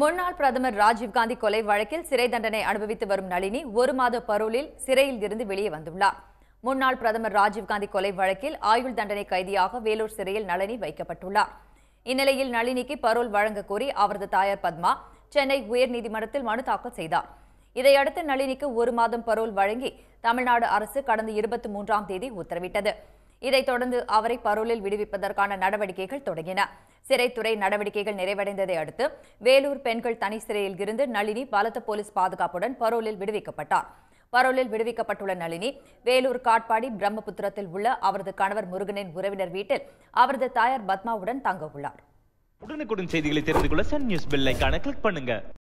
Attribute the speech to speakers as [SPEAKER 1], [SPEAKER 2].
[SPEAKER 1] முன்னாள் பிரதமர் ராஜீவ்காந்தி கொலை வழக்கில் சிறை தண்டனை அனுபவித்து வரும் நளினி ஒரு மாத பரோலில் சிறையில் இருந்து வெளியே வந்துள்ளார் முன்னாள் பிரதமர் ராஜீவ்காந்தி கொலை வழக்கில் ஆயுள் தண்டனை கைதியாக வேலூர் சிறையில் நளினி வைக்கப்பட்டுள்ளார் இந்நிலையில் நளினிக்கு பரோல் வழங்க கோரி அவரது தாயார் பத்மா சென்னை உயர்நீதிமன்றத்தில் மனு தாக்கல் செய்தார் இதையடுத்து நளினிக்கு ஒரு மாதம் பரோல் வழங்கி தமிழ்நாடு அரசு கடந்த இருபத்தி மூன்றாம் தேதி உத்தரவிட்டது இதைத் தொடர்ந்து அவரை பரோலில் விடுவிப்பதற்கான நடவடிக்கைகள் தொடங்கின சிறைத்துறை நடவடிக்கைகள் நிறைவடைந்ததை அடுத்து வேலூர் பெண்கள் தனி சிறையில் இருந்து நளினி பலத்த போலீஸ் பாதுகாப்புடன் பரோலில் விடுவிக்கப்பட்டார் பரோலில் விடுவிக்கப்பட்டுள்ள நளினி வேலூர் காட்பாடி பிரம்மபுத்திரத்தில் உள்ள அவரது கணவர் முருகனின் உறவினர் வீட்டில் அவரது தாயார் பத்மாவுடன் தங்க உள்ளார்
[SPEAKER 2] உடனுக்குடன் செய்திகளை தெரிந்து கொள்ள சன் நியூஸ் பெல் ஐக்கான கிளிக் பண்ணுங்க